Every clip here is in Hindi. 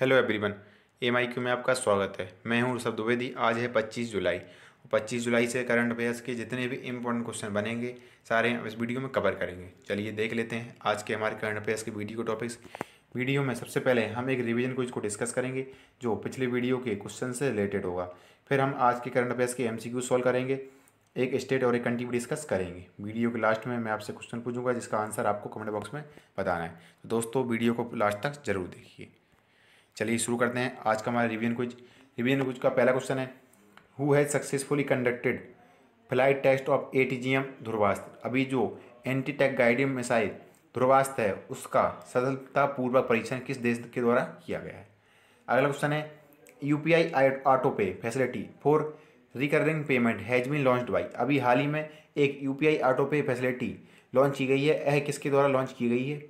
hello everyone M I Q में आपका स्वागत है मैं हूं ऋषभ द्विवेदी आज है 25 जुलाई 25 जुलाई से करंट अफेयर्स के जितने भी इम्पोर्टेंट क्वेश्चन बनेंगे सारे हम इस वीडियो में कवर करेंगे चलिए देख लेते हैं आज के हमारे करंट अफेयर्स के वीडियो के टॉपिक्स वीडियो में सबसे पहले हम एक रिविजन क्विज को डिस्कस करेंगे जो पिछले वीडियो के क्वेश्चन से रिलेटेड होगा फिर हम आज के करंट अफेयर्स के एम सी सॉल्व करेंगे एक स्टेट और एक कंट्री भी डिस्कस करेंगे वीडियो के लास्ट में मैं आपसे क्वेश्चन पूछूंगा जिसका आंसर आपको कमेंट बॉक्स में बताना है तो दोस्तों वीडियो को लास्ट तक जरूर देखिए चलिए शुरू करते हैं आज का हमारा रिविजन क्विज रिविजन कुछ का पहला क्वेश्चन है who has successfully conducted flight test of A T G M Dhruvastra अभी जो anti tank guided missile Dhruvastra है उसका सफलतापूर्वक परीक्षण किस देश के द्वारा किया गया है अगला क्वेश्चन है U P I auto pay facility for recurring payment has been launch by अभी हाल ही में एक U P I auto pay facility launch की गई है यह किसके द्वारा लॉन्च की गई है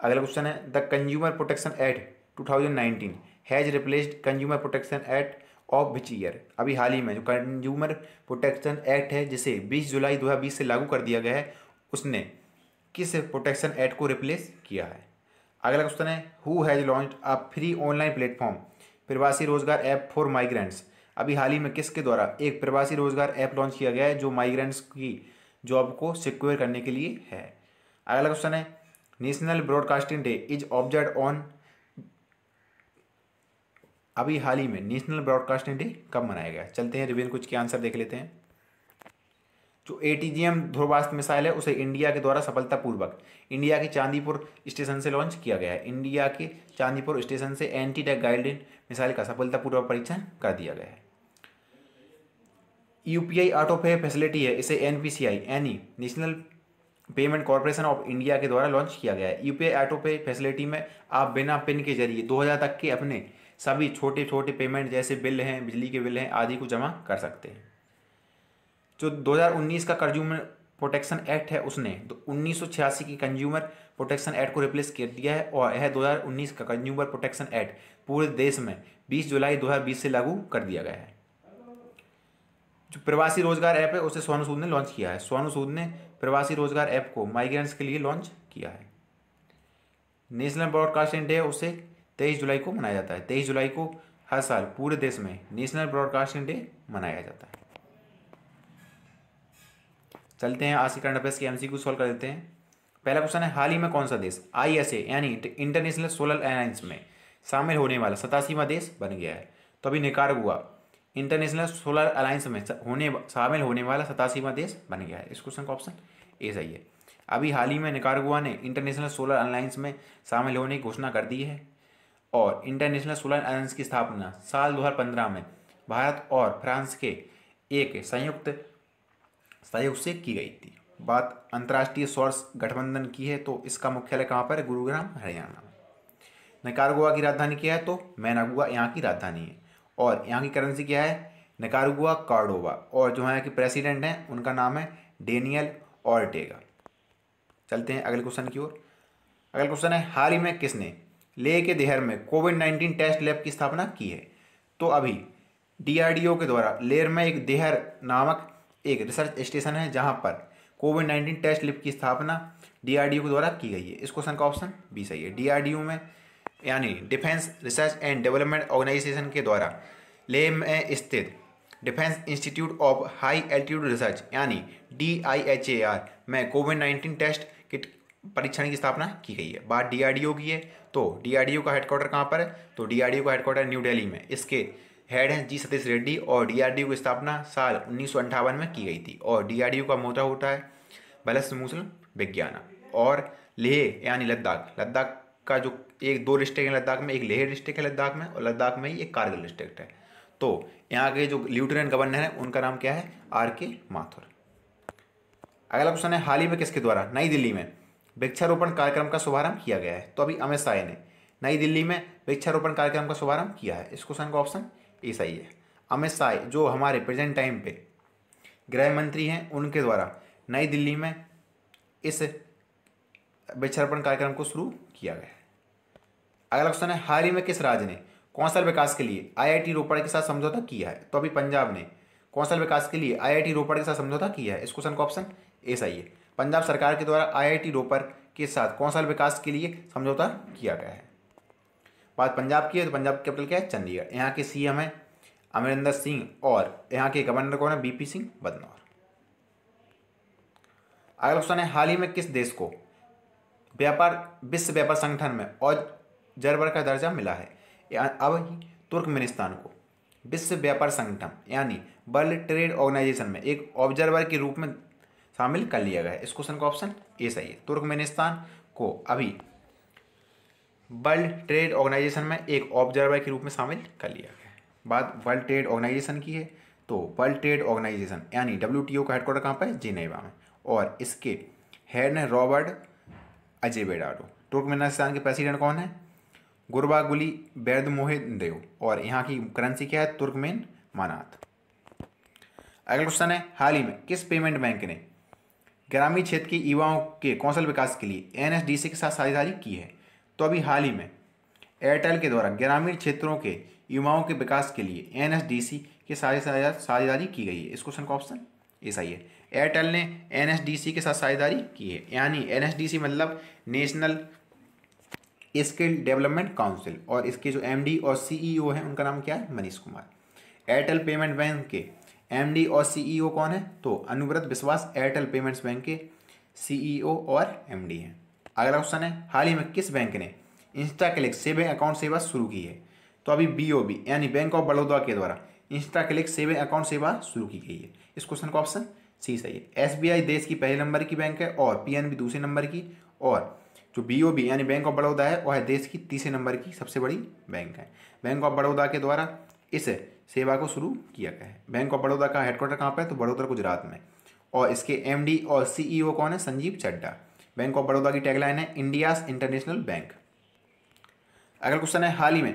अगला क्वेश्चन है the consumer protection act 2019 has replaced consumer protection act of which year अभी हाल ही में जो कंज्यूमर प्रोटेक्शन एक्ट है जिसे 20 जुलाई 2020 से लागू कर दिया गया है उसने किस प्रोटेक्शन एक्ट को रिप्लेस किया है अगला क्वेश्चन है who has launch a free online platform Pravasi Rojgar app for migrants अभी हाल ही में किसके द्वारा एक प्रवासी रोजगार ऐप लॉन्च किया गया है जो माइग्रेंट्स की जॉब को सिक्योर करने के लिए है अगला क्वेश्चन है national broadcasting day is observed on अभी हाल ही में नेशनल ब्रॉडकास्टिंग डे कब मनाया गया चलते हैं रिवीन कुछ के आंसर देख लेते हैं जो A T G M Dhruvastra missile है उसे इंडिया के द्वारा सफलतापूर्वक इंडिया के चांदीपुर स्टेशन से लॉन्च किया गया है इंडिया के चांदीपुर स्टेशन से एंटी टैक गाइडेड मिसाइल का सफलतापूर्वक परीक्षण कर दिया गया है U P I auto pay facility है इसे एन पी सी आई यानी National Payment Corporation of India के द्वारा लॉन्च किया गया है U P I auto pay facility में आप बिना पिन के जरिए दो हज़ार तक के अपने सभी छोटे छोटे पेमेंट जैसे बिल हैं बिजली के बिल हैं आदि को जमा कर सकते हैं जो 2019 का कंज्यूमर प्रोटेक्शन एक्ट है उसने तो उन्नीस की कंज्यूमर प्रोटेक्शन एक्ट को रिप्लेस कर दिया है और यह 2019 का कंज्यूमर प्रोटेक्शन एक्ट पूरे देश में 20 जुलाई 2020 से लागू कर दिया गया है जो प्रवासी रोजगार ऐप है उसे सोनू सूद ने लॉन्च किया है सोनू सूद ने प्रवासी रोजगार ऐप को माइग्रेंट्स के लिए लॉन्च किया है नेशनल ब्रॉडकास्टिंग डे उसे तेईस जुलाई को मनाया जाता है तेईस जुलाई को हर साल पूरे देश में नेशनल ब्रॉडकास्टिंग डे मनाया जाता है चलते हैं आज के करंट अफेयर्स के एमसीक्यू सॉल्व कर देते हैं पहला क्वेश्चन है हाल ही में कौन सा देश आईएसए यानी इंटरनेशनल सोलर अलायंस में शामिल होने वाला सतासीवा देश बन गया है तो अभी निकारगुआ इंटरनेशनल सोलर अलायंस में होने शामिल होने वाला सतासीवा देश बन गया है इस क्वेश्चन का ऑप्शन ए सही है अभी हाल ही में निकारगुआ ने इंटरनेशनल सोलर अलायंस में शामिल होने की घोषणा कर दी है और इंटरनेशनल सोलर अलायंस की स्थापना साल 2015 में भारत और फ्रांस के एक संयुक्त सहयोग से की गई थी बात अंतर्राष्ट्रीय सोर्स गठबंधन की है तो इसका मुख्यालय कहाँ पर है गुरुग्राम हरियाणा में की राजधानी क्या है तो मैनागुआ यहाँ की राजधानी है और यहाँ की करेंसी क्या है नकारगुआ कार्डोवा और जो यहाँ के प्रेसिडेंट हैं उनका नाम है डेनियल ऑर्टेगा चलते हैं अगले क्वेश्चन की ओर अगला क्वेश्चन है हाल ही में किसने ले के देहर में कोविड नाइन्टीन टेस्ट लैब की स्थापना की है तो अभी डीआरडीओ के द्वारा लेर में एक देहर नामक एक रिसर्च स्टेशन है जहाँ पर कोविड नाइन्टीन टेस्ट लैब की स्थापना डीआरडीओ के द्वारा की गई है इस क्वेश्चन का ऑप्शन बी सही है डीआरडीओ में यानी Defence Research and Development Organisation के द्वारा लेह में स्थित Defence Institute of High Altitude Research यानी D I H A R में कोविड नाइन्टीन टेस्ट परीक्षण की स्थापना की गई है बात डीआरडीओ की है तो डीआरडीओ का हेडक्वार्टर कहाँ पर है तो डीआरडीओ का हेडक्वार्टर न्यू दिल्ली में इसके हेड हैं जी सतीश रेड्डी और डीआरडीओ की स्थापना साल उन्नीस में की गई थी और डीआरडीओ का मोटा होता है बलस मूसल विज्ञान और लेह यानी लद्दाख लद्दाख का जो एक दो डिस्ट्रिक्ट है लद्दाख में एक लेह डिस्ट्रिक्ट है लद्दाख में और लद्दाख में ही एक कारगिल डिस्ट्रिक्ट है तो यहाँ के जो लेफ्टिनेंट गवर्नर हैं उनका नाम क्या है आर के माथुर अगला क्वेश्चन है हाल ही में किसके द्वारा नई दिल्ली में वृक्षारोपण कार्यक्रम का शुभारंभ किया गया है तो अभी अमित शाह ने नई दिल्ली में वृक्षारोपण कार्यक्रम का शुभारंभ किया है इस क्वेश्चन का ऑप्शन ए सही है अमित शाह जो हमारे प्रेजेंट टाइम पे गृह मंत्री हैं उनके द्वारा नई दिल्ली में इस वृक्षारोपण कार्यक्रम को शुरू किया गया है अगला क्वेश्चन है हाल ही में किस राज्य ने कौशल विकास के लिए आई रोपड़ के साथ समझौता किया है तो अभी पंजाब ने कौशल विकास के लिए आई रोपड़ के साथ समझौता किया है इस क्वेश्चन का ऑप्शन ए सही है पंजाब सरकार के द्वारा आईआईटी रोपर के साथ कौशल विकास के लिए समझौता किया गया है बात पंजाब की है तो पंजाब कैपिटल क्या है चंडीगढ़ यहाँ के सीएम है अमरिंदर सिंह और यहाँ के गवर्नर कौन है बीपी सिंह बदनौर अगला क्वेश्चन है हाल ही में किस देश को व्यापार विश्व व्यापार संगठन में और जरबर का दर्जा मिला है अब तुर्कमेनिस्तान को विश्व व्यापार संगठन यानी वर्ल्ड ट्रेड ऑर्गेनाइजेशन में एक ऑब्जर्वर के रूप में शामिल कर लिया गया है इस क्वेश्चन का ऑप्शन ए सही है तुर्कमेनिस्तान को अभी वर्ल्ड ट्रेड ऑर्गेनाइजेशन में एक ऑब्जर्वर के रूप में शामिल कर लिया गया है बात वर्ल्ड ट्रेड ऑर्गेनाइजेशन की है तो वर्ल्ड ट्रेड ऑर्गेनाइजेशन यानी डब्ल्यू का हेडक्वार्टर कहाँ पर है जिनेवा में और इसके हेड ने रॉबर्ट अजेबेडाडो तुर्कमेनिस्तान के प्रेसिडेंट कौन है गुरबागुली बैद मोहिदेव और यहाँ की करेंसी क्या है तुर्कमेन मानात अगला क्वेश्चन है हाल ही में किस पेमेंट बैंक ने ग्रामीण क्षेत्र के युवाओं के कौशल विकास के लिए एन के साथ साझेदारी की है तो अभी हाल ही में एयरटेल के द्वारा ग्रामीण क्षेत्रों के युवाओं के विकास के लिए एन के साथ साझेदारी की गई है इस क्वेश्चन का ऑप्शन ये सही है एयरटेल ने एन के साथ साझेदारी की है यानी एन मतलब नेशनल स्किल डेवलपमेंट काउंसिल और इसके जो एमडी और सीईओ e हैं उनका नाम क्या है Manish Kumar Airtel Payment Bank के एमडी और सीईओ e कौन है तो Anubrata Biswas Airtel Payments Bank के सीईओ e और एमडी हैं अगला क्वेश्चन है हाल ही में किस बैंक ने इंस्टा क्लिक सेविंग अकाउंट सेवा शुरू की है तो अभी बी यानी बैंक ऑफ बड़ौदा के द्वारा इंस्टा क्लिक सेविंग अकाउंट सेवा शुरू की गई है इस क्वेश्चन का ऑप्शन सी सही है एस देश की पहले नंबर की बैंक है और पी दूसरे नंबर की और जो बी यानी बैंक ऑफ बड़ौदा है वह देश की तीसरे नंबर की सबसे बड़ी बैंक है बैंक ऑफ बड़ौदा के द्वारा इस सेवा को शुरू किया गया है बैंक ऑफ बड़ौदा का हेडक्वार्टर कहाँ पर है तो बड़ौदा गुजरात में और इसके एम और सी e कौन है संजीव चड्डा बैंक ऑफ बड़ौदा की टैगलाइन है इंडियाज इंटरनेशनल बैंक अगला क्वेश्चन है हाल ही में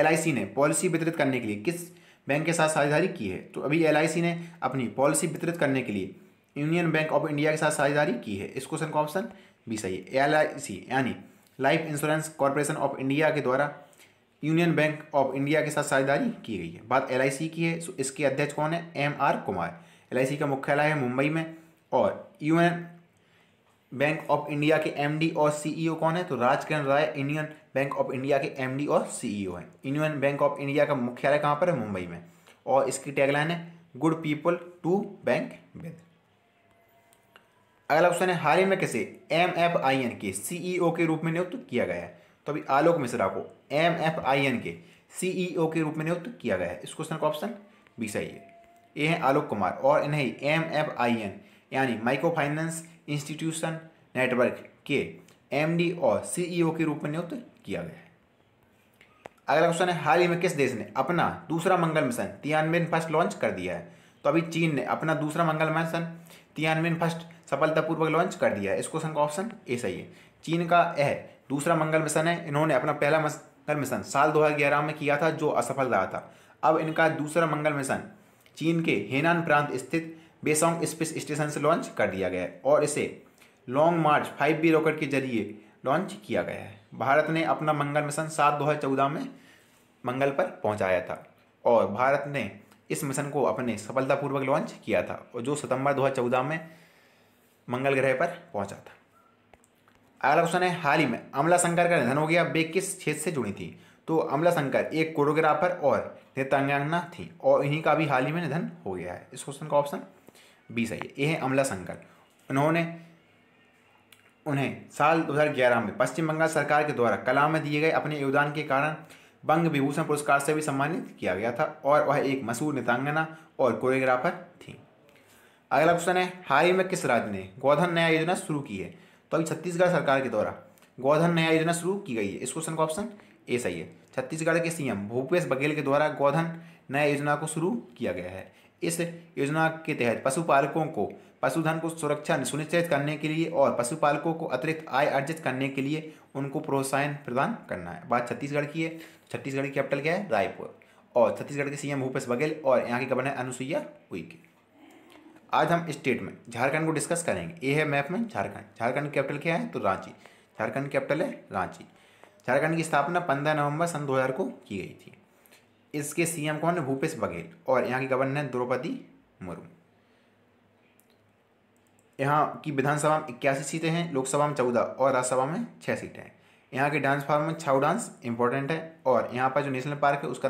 एल ने पॉलिसी वितरित करने के लिए किस बैंक के साथ साझेदारी की है तो अभी एल ने अपनी पॉलिसी वितरित करने के लिए यूनियन बैंक ऑफ इंडिया के साथ साझेदारी की है इस क्वेश्चन का ऑप्शन बी सही है एल यानी Life Insurance Corporation of India के द्वारा यूनियन बैंक ऑफ इंडिया के साथ साझेदारी की गई है बात एल की है इसके अध्यक्ष कौन है एम आर कुमार एल का मुख्यालय है मुंबई में और यूनियन बैंक ऑफ इंडिया के एमडी और सीईओ e कौन है तो Rajkiran Rai Union Bank of India के एमडी और सीईओ e हैं यूनियन बैंक ऑफ इंडिया का मुख्यालय कहाँ पर है मुंबई में और इसकी टैगलाइन है good people to bank with अगला क्वेश्चन है हाल ही में किसे एम एफ आई एन के सीईओ e के रूप में नियुक्त किया गया है तो अभी आलोक मिश्रा को एम एफ आई एन के सीईओ के रूप में नियुक्त किया गया है इस क्वेश्चन का ऑप्शन बी सही है ये हैं आलोक कुमार और इन्हें एम एफ आई एन यानी माइक्रो फाइनेंस इंस्टीट्यूशन नेटवर्क के एम डी और सीईओ e, के रूप में नियुक्त किया गया है अगला क्वेश्चन है हाल ही में किस देश ने अपना दूसरा मंगल मिशन तियानवेन फर्स्ट लॉन्च कर दिया है तो अभी चीन ने अपना दूसरा मंगल मिशन तियानवेन फर्स्ट सफलतापूर्वक लॉन्च कर दिया है इस क्वेश्चन का ऑप्शन ए सही है चीन का यह दूसरा मंगल मिशन है इन्होंने अपना पहला मंगल मिशन साल 2011 में किया था जो असफल रहा था अब इनका दूसरा मंगल मिशन चीन के हेनान प्रांत स्थित बेसोंग स्पेस स्टेशन से लॉन्च कर दिया गया है और इसे long march five B rocket के जरिए लॉन्च किया गया है भारत ने अपना मंगल मिशन सात दो हज़ार चौदह में मंगल पर पहुंचाया था और भारत ने इस मिशन को अपने सफलतापूर्वक लॉन्च किया था और जो सितंबर 2014 में मंगल ग्रह पर पहुंचा था अगला क्वेश्चन है हाल ही में अमला शंकर का निधन हो गया वे किस क्षेत्र से जुड़ी थी तो अमला शंकर एक कोरियोग्राफर और नेतांगना थी और इन्हीं का भी हाल ही में निधन हो गया है इस क्वेश्चन का ऑप्शन बी सही है ये है अमला शंकर उन्होंने उन्हें साल 2011 में पश्चिम बंगाल सरकार के द्वारा कला में दिए गए अपने योगदान के कारण बंग विभूषण पुरस्कार से भी सम्मानित किया गया था और वह एक मशहूर नेतांगना और कोरियोग्राफर थी अगला क्वेश्चन है हाल ही में किस राज्य ने गोधन न्याय योजना शुरू की है तो अभी छत्तीसगढ़ सरकार के द्वारा गौधन नया योजना शुरू की गई है इस क्वेश्चन का ऑप्शन ए सही है छत्तीसगढ़ के सीएम भूपेश बघेल के द्वारा गौधन नया योजना को शुरू किया गया है इस योजना के तहत पशुपालकों को पशुधन को सुरक्षा सुनिश्चित करने के लिए और पशुपालकों को अतिरिक्त आय अर्जित करने के लिए उनको प्रोत्साहन प्रदान करना है बात छत्तीसगढ़ की है छत्तीसगढ़ की कैपिटल क्या है रायपुर और छत्तीसगढ़ के सीएम भूपेश बघेल और यहाँ के गवर्नर अनुसुईया उइके आज हम स्टेट में झारखंड को डिस्कस करेंगे ए है मैप में झारखंड झारखंड कैपिटल क्या है तो रांची झारखंड कैपिटल है रांची झारखंड की स्थापना पंद्रह नवंबर सन दो को की गई थी इसके सीएम कौन है भूपेश बघेल और यहाँ की गवर्नर है द्रौपदी मुर्मू यहाँ की विधानसभा में इक्यासी सीटें हैं लोकसभा में चौदह और राज्यसभा में छः सीटें हैं यहाँ के डांस फॉर्म में छाऊ डांस इंपॉर्टेंट है और यहाँ पर जो नेशनल पार्क है उसका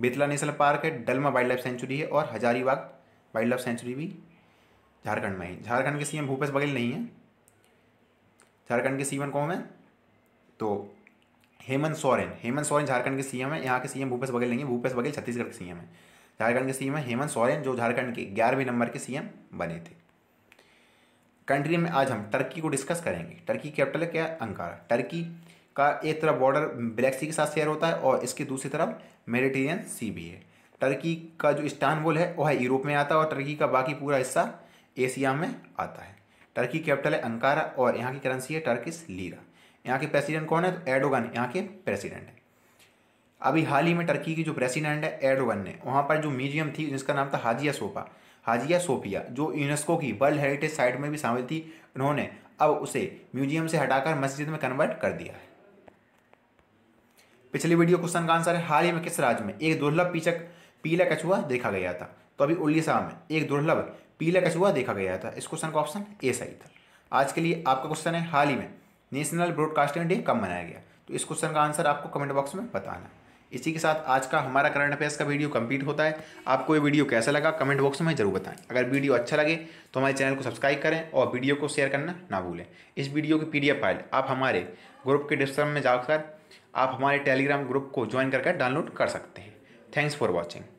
बेतला नेशनल पार्क है डलमा वाइल्ड लाइफ सेंचुरी है और हजारीबाग वाइल्ड लाइफ सेंचुरी भी झारखंड में ही झारखंड के सीएम भूपेश बघेल नहीं है झारखंड के सीएम कौन है तो हेमंत सोरेन हेमंत सोरेन झारखंड के सीएम है यहाँ के सीएम भूपेश बघेल नहीं है भूपेश बघेल छत्तीसगढ़ के सीएम है झारखंड के सीएम है हेमंत सोरेन जो झारखंड के ग्यारहवें नंबर के सीएम बने थे कंट्री में आज हम टर्की को डिस्कस करेंगे टर्की कैपिटल क्या अंकारा टर्की का एक तरफ बॉर्डर ब्लैक सी के साथ शेयर होता है और इसकी दूसरी तरफ मेडिटेरियन सी भी है टर्की का जो इस्तानबुल है वह यूरोप में आता है और टर्की का बाकी पूरा हिस्सा एशिया में आता है टर्की कैपिटल है अंकारा और यहाँ की करेंसी है टर्किस लीरा यहाँ के प्रेसिडेंट कौन है तो एडोगन यहाँ के प्रेसिडेंट है अभी हाल ही में टर्की की जो प्रेसिडेंट है एडोगन ने वहाँ पर जो म्यूजियम थी जिसका नाम था हाजिया सोफा हाजिया सोफिया जो यूनेस्को की वर्ल्ड हेरिटेज साइट में भी शामिल थी उन्होंने अब उसे म्यूजियम से हटाकर मस्जिद में कन्वर्ट कर दिया है पिछली वीडियो क्वेश्चन का आंसर है हाल ही में किस राज्य में एक दुर्लभ पीछक पीला कछुआ देखा गया था तो अभी उड़ीसा में एक दुर्लभ पीला कछुआ देखा गया था इस क्वेश्चन का ऑप्शन ए सही था आज के लिए आपका क्वेश्चन है हाल ही में नेशनल ब्रॉडकास्टिंग डे कब मनाया गया तो इस क्वेश्चन का आंसर आपको कमेंट बॉक्स में बताना इसी के साथ आज का हमारा करंट अफेयर्स का वीडियो कंप्लीट होता है आपको ये वीडियो कैसा लगा कमेंट बॉक्स में जरूर बताएं अगर वीडियो अच्छा लगे तो हमारे चैनल को सब्सक्राइब करें और वीडियो को शेयर करना ना भूलें इस वीडियो की पीडीएफ फाइल आप हमारे ग्रुप के डिस्क्रिप्शन में जाकर आप हमारे टेलीग्राम ग्रुप को ज्वाइन करके डाउनलोड कर सकते हैं थैंक्स फॉर वॉचिंग